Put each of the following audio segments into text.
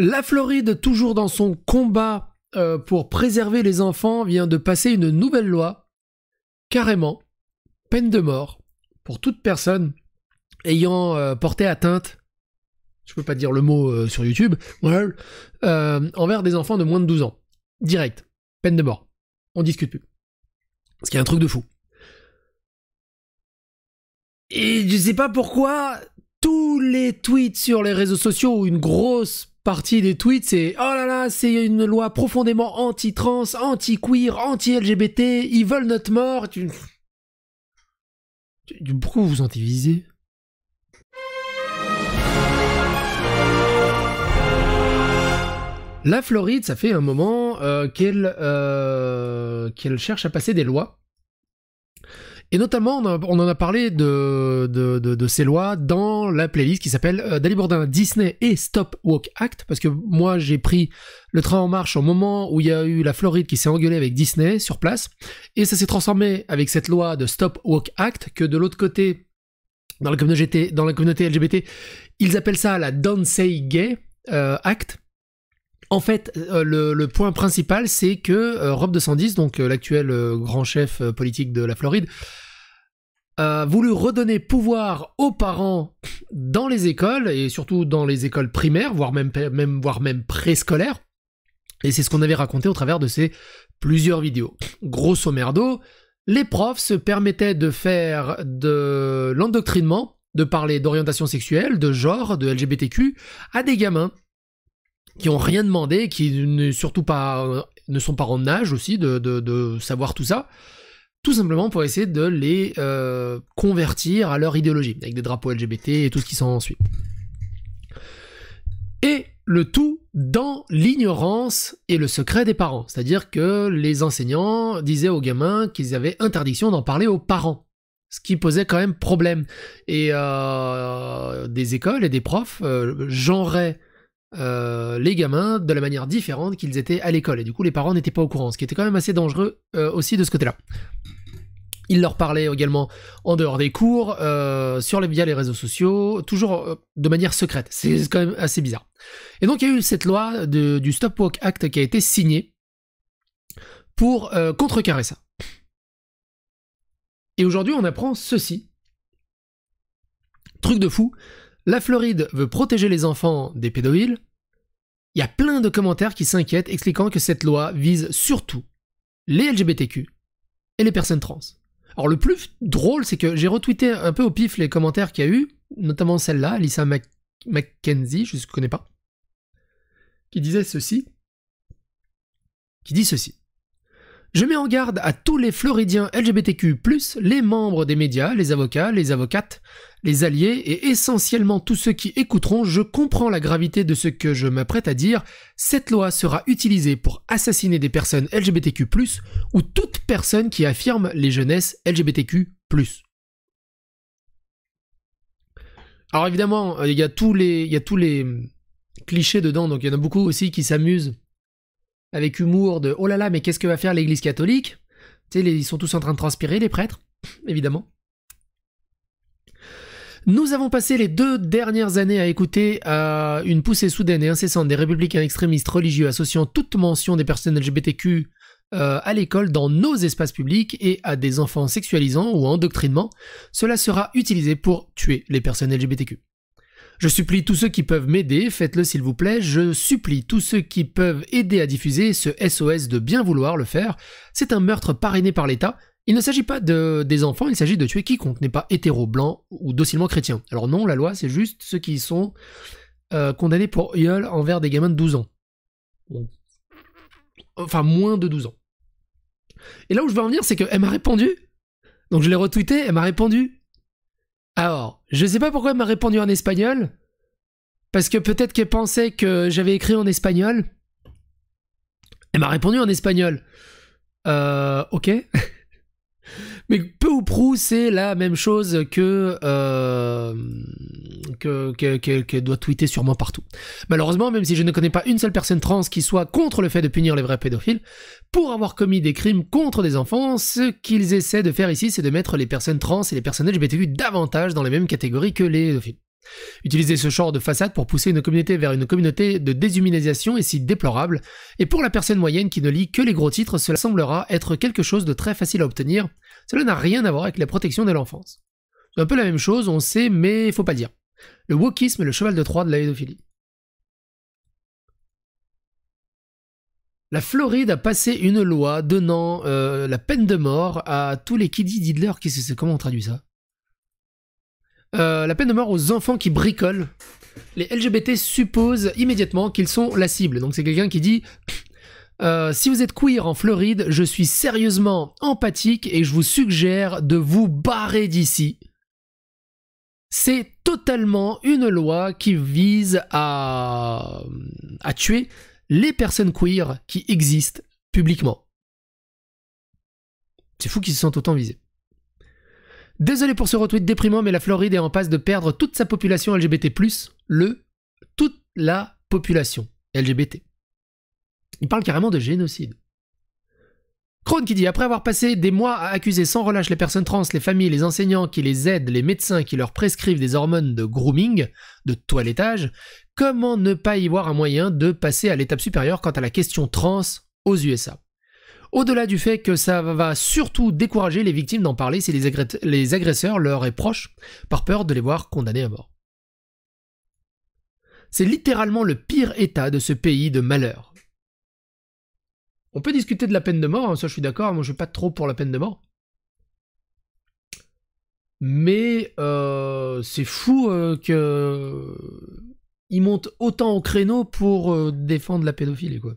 La Floride, toujours dans son combat euh, pour préserver les enfants, vient de passer une nouvelle loi, carrément, peine de mort pour toute personne ayant euh, porté atteinte, je peux pas dire le mot euh, sur YouTube, envers des enfants de moins de 12 ans. Direct, peine de mort. On discute plus. Ce qui est un truc de fou. Et je sais pas pourquoi tous les tweets sur les réseaux sociaux ou une grosse partie des tweets, c'est oh là là, c'est une loi profondément anti-trans, anti-queer, anti-LGBT, ils veulent notre mort. Pourquoi vous vous antivisez La Floride, ça fait un moment euh, euh, qu'elle cherche à passer des lois et notamment, on, en a parlé de, de, ces lois dans la playlist qui s'appelle euh, Dali Bourdin Disney et Stop Walk Act, parce que moi j'ai pris le train en marche au moment où il y a eu la Floride qui s'est engueulée avec Disney sur place, et ça s'est transformé avec cette loi de Stop Walk Act que de l'autre côté, dans la, communauté, LGBT, ils appellent ça la Don't Say Gay euh, Act. En fait, euh, le, point principal, c'est que Rob 210, donc l'actuel grand chef politique de la Floride, voulu redonner pouvoir aux parents dans les écoles, et surtout dans les écoles primaires, voire même, même, voire même préscolaires. Et c'est ce qu'on avait raconté au travers de ces plusieurs vidéos. Grosso merdo, les profs se permettaient de faire de l'endoctrinement, de parler d'orientation sexuelle, de genre, de LGBTQ, à des gamins qui n'ont rien demandé, qui ne, surtout pas, euh, ne sont pas en âge aussi de savoir tout ça tout simplement pour essayer de les euh, convertir à leur idéologie, avec des drapeaux LGBT et tout ce qui s'en suit. Et le tout dans l'ignorance et le secret des parents. C'est-à-dire que les enseignants disaient aux gamins qu'ils avaient interdiction d'en parler aux parents. Ce qui posait quand même problème. Et euh, des écoles et des profs euh, genraient les gamins de la manière différente qu'ils étaient à l'école. Et du coup, les parents n'étaient pas au courant, ce qui était quand même assez dangereux aussi de ce côté-là. Il leur parlait également en dehors des cours, euh, sur les, via les réseaux sociaux, toujours euh, de manière secrète. C'est quand même assez bizarre. Et donc il y a eu cette loi du Stop Walk Act qui a été signée pour euh, contrecarrer ça. Et aujourd'hui on apprend ceci. Truc de fou, la Floride veut protéger les enfants des pédophiles. Il y a plein de commentaires qui s'inquiètent expliquant que cette loi vise surtout les LGBTQ et les personnes trans. Alors le plus drôle, c'est que j'ai retweeté un peu au pif les commentaires qu'il y a eu, notamment celle-là, Lisa Mackenzie, McKenzie, je ne connais pas, qui disait ceci, qui dit ceci. Je mets en garde à tous les Floridiens LGBTQ, les membres des médias, les avocats, les avocates, les alliés et essentiellement tous ceux qui écouteront, je comprends la gravité de ce que je m'apprête à dire. Cette loi sera utilisée pour assassiner des personnes LGBTQ, ou toute personne qui affirme les jeunesses LGBTQ. Alors évidemment, euh, il y a tous les. Il y a tous les clichés dedans, donc il y en a beaucoup aussi qui s'amusent avec humour de oh là là, mais qu'est-ce que va faire l'église catholique ils sont tous en train de transpirer, les prêtres, évidemment. Nous avons passé les deux dernières années à écouter euh, une poussée soudaine et incessante des républicains extrémistes religieux associant toute mention des personnes LGBTQ euh, à l'école dans nos espaces publics et à des enfants sexualisants ou endoctrinement. Cela sera utilisé pour tuer les personnes LGBTQ. Je supplie tous ceux qui peuvent m'aider, faites-le s'il vous plaît. Je supplie tous ceux qui peuvent aider à diffuser ce SOS de bien vouloir le faire. C'est un meurtre parrainé par l'État. Il ne s'agit pas de, des enfants, il s'agit de tuer quiconque n'est pas hétéro, blanc ou docilement chrétien. Alors non, la loi, c'est juste ceux qui sont euh, condamnés pour viol envers des gamins de 12 ans. Enfin, moins de 12 ans. Et là où je veux en venir, c'est qu'elle m'a répondu. Donc je l'ai retweeté, elle m'a répondu. Alors, je sais pas pourquoi elle m'a répondu en espagnol. Parce que peut-être qu'elle pensait que j'avais écrit en espagnol. Elle m'a répondu en espagnol. Euh, ok. Mais c'est la même chose euh, que, que, doit tweeter sûrement partout. Malheureusement, même si je ne connais pas une seule personne trans qui soit contre le fait de punir les vrais pédophiles, pour avoir commis des crimes contre des enfants, ce qu'ils essaient de faire ici, c'est de mettre les personnes trans et les personnes LGBTQ davantage dans les mêmes catégories que les pédophiles. Utiliser ce genre de façade pour pousser une communauté vers une communauté de déshumanisation est si déplorable, et pour la personne moyenne qui ne lit que les gros titres, cela semblera être quelque chose de très facile à obtenir, cela n'a rien à voir avec la protection de l'enfance. C'est un peu la même chose, on sait, mais faut pas le dire. Le wokisme est le cheval de Troie de la pédophilie. La Floride a passé une loi donnant euh, la peine de mort à tous les kiddies diddlers. Qui Comment on traduit ça euh, la peine de mort aux enfants qui bricolent. Les LGBT supposent immédiatement qu'ils sont la cible. Donc c'est quelqu'un qui dit euh, si vous êtes queer en Floride, je suis sérieusement empathique et je vous suggère de vous barrer d'ici. C'est totalement une loi qui vise à, à tuer les personnes queer qui existent publiquement. C'est fou qu'ils se sentent autant visés. Désolé pour ce retweet déprimant, mais la Floride est en passe de perdre toute sa population LGBT+, le toute la population LGBT. Il parle carrément de génocide. Krohn qui dit Après avoir passé des mois à accuser sans relâche les personnes trans, les familles, les enseignants qui les aident, les médecins qui leur prescrivent des hormones de grooming, de toilettage, comment ne pas y voir un moyen de passer à l'étape supérieure quant à la question trans aux USA au-delà du fait que ça va surtout décourager les victimes d'en parler si les agresseurs leur est proche, par peur de les voir condamnés à mort. C'est littéralement le pire état de ce pays de malheur. On peut discuter de la peine de mort, hein, ça je suis d'accord, moi je suis pas trop pour la peine de mort. Mais euh, c'est fou qu'ils euh, que montent autant au créneau pour euh, défendre la pédophilie, quoi.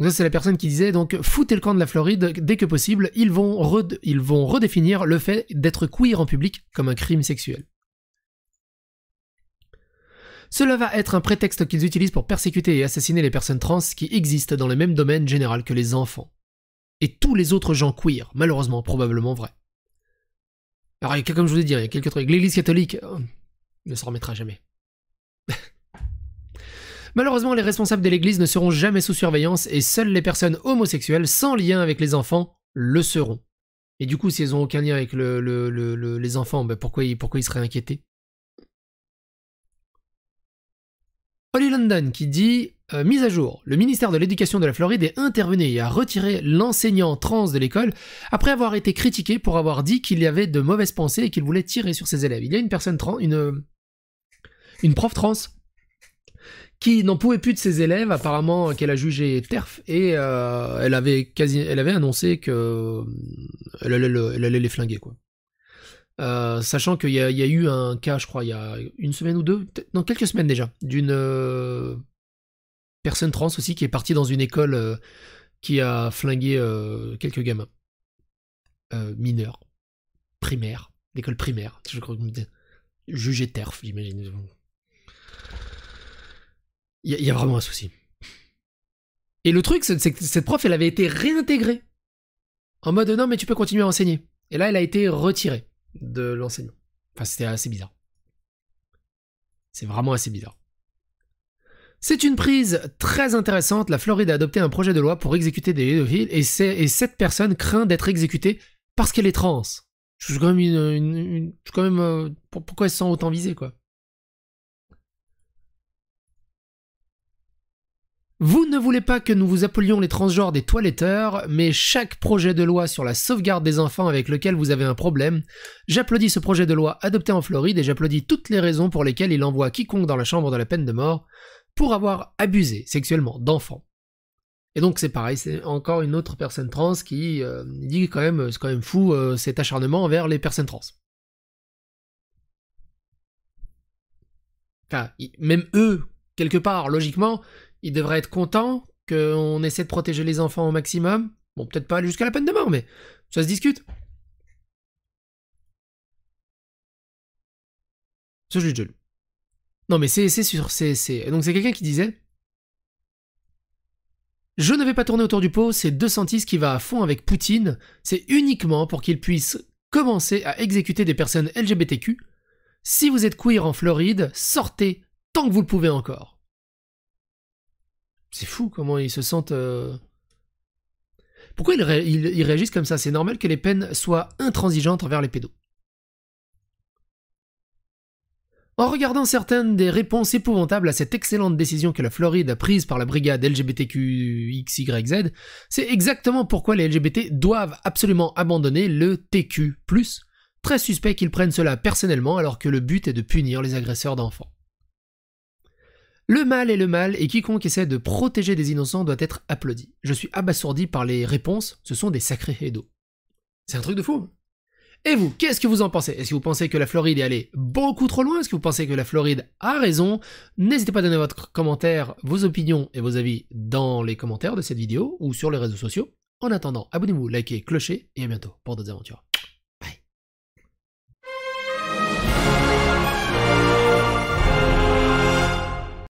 Ça, c'est la personne qui disait donc foutez le camp de la Floride dès que possible, ils vont, ils vont redéfinir le fait d'être queer en public comme un crime sexuel. Cela va être un prétexte qu'ils utilisent pour persécuter et assassiner les personnes trans qui existent dans le même domaine général que les enfants. Et tous les autres gens queer, malheureusement, probablement vrai. Alors, comme je vous ai dit, hein, il y a quelques trucs. L'église catholique, euh, ne s'en remettra jamais. Malheureusement, les responsables de l'église ne seront jamais sous surveillance et seules les personnes homosexuelles sans lien avec les enfants le seront. Et du coup, si elles n'ont aucun lien avec les enfants, ben, pourquoi, ils seraient inquiétés Holly London qui dit euh, Mise à jour, le ministère de l'Éducation de la Floride est intervenu et a retiré l'enseignant trans de l'école après avoir été critiqué pour avoir dit qu'il y avait de mauvaises pensées et qu'il voulait tirer sur ses élèves. Il y a une personne trans, une, une prof trans qui n'en pouvait plus de ses élèves, apparemment qu'elle a jugé TERF, et euh, elle, avait quasi, elle avait annoncé que euh, elle allait, les flinguer, quoi. Euh, sachant qu'il y, a eu un cas, je crois, il y a une semaine ou deux, non, quelques semaines déjà, d'une personne trans aussi qui est partie dans une école qui a flingué quelques gamins. mineurs, primaires, l'école primaire, je crois que jugé TERF, j'imagine. Il y, a vraiment un souci. Et le truc, c'est que cette prof, elle avait été réintégrée. En mode, non, mais tu peux continuer à enseigner. Et là, elle a été retirée de l'enseignement. Enfin, c'était assez bizarre. C'est vraiment assez bizarre. C'est une prise très intéressante. La Floride a adopté un projet de loi pour exécuter des pédophiles et, et cette personne craint d'être exécutée parce qu'elle est trans. Je suis quand même euh, pourquoi elle se sent autant visée, quoi Vous ne voulez pas que nous vous appelions les transgenres des toiletteurs, mais chaque projet de loi sur la sauvegarde des enfants avec lequel vous avez un problème, j'applaudis ce projet de loi adopté en Floride et j'applaudis toutes les raisons pour lesquelles il envoie quiconque dans la chambre de la peine de mort pour avoir abusé sexuellement d'enfants. Et donc c'est pareil, c'est encore une autre personne trans qui euh, dit quand même c'est quand même fou euh, cet acharnement envers les personnes trans. Enfin, même eux, quelque part, logiquement, il devrait être content qu'on essaie de protéger les enfants au maximum. Bon, peut-être pas jusqu'à la peine de mort, mais ça se discute. Ce juge de Non, mais c'est sûr, c'est... Donc c'est quelqu'un qui disait... Je ne vais pas tourner autour du pot, c'est De qui va à fond avec Poutine, c'est uniquement pour qu'il puisse commencer à exécuter des personnes LGBTQ. Si vous êtes queer en Floride, sortez tant que vous le pouvez encore. C'est fou comment ils se sentent. Euh. Pourquoi ils, ils, réagissent comme ça C'est normal que les peines soient intransigeantes envers les pédos. En regardant certaines des réponses épouvantables à cette excellente décision que la Floride a prise par la brigade LGBTQXYZ, c'est exactement pourquoi les LGBT doivent absolument abandonner le TQ. Très suspect qu'ils prennent cela personnellement alors que le but est de punir les agresseurs d'enfants. Le mal est le mal et quiconque essaie de protéger des innocents doit être applaudi. Je suis abasourdi par les réponses, ce sont des sacrés hédos. C'est un truc de fou. Hein. Et vous, qu'est-ce que vous en pensez Est-ce que vous pensez que la Floride est allée beaucoup trop loin Est-ce que vous pensez que la Floride a raison N'hésitez pas à donner votre commentaire, vos opinions et vos avis dans les commentaires de cette vidéo ou sur les réseaux sociaux. En attendant, abonnez-vous, likez, clochez et à bientôt pour d'autres aventures.